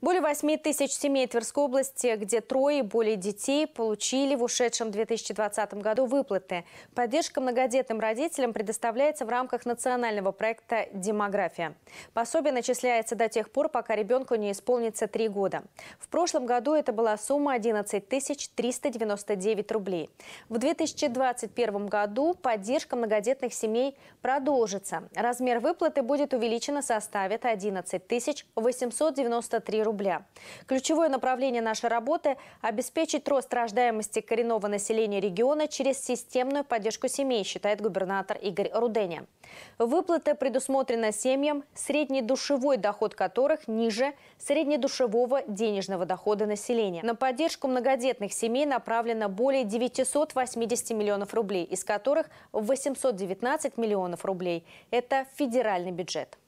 Более 8 тысяч семей Тверской области, где трое и более детей, получили в ушедшем 2020 году выплаты. Поддержка многодетным родителям предоставляется в рамках национального проекта «Демография». Пособие начисляется до тех пор, пока ребенку не исполнится три года. В прошлом году это была сумма 11 399 рублей. В 2021 году поддержка многодетных семей продолжится. Размер выплаты будет увеличен и составит 11 893 рублей рубля. Ключевое направление нашей работы – обеспечить рост рождаемости коренного населения региона через системную поддержку семей, считает губернатор Игорь Руденя. Выплаты предусмотрены семьям, средний доход которых ниже среднедушевого денежного дохода населения. На поддержку многодетных семей направлено более 980 миллионов рублей, из которых 819 миллионов рублей – это федеральный бюджет.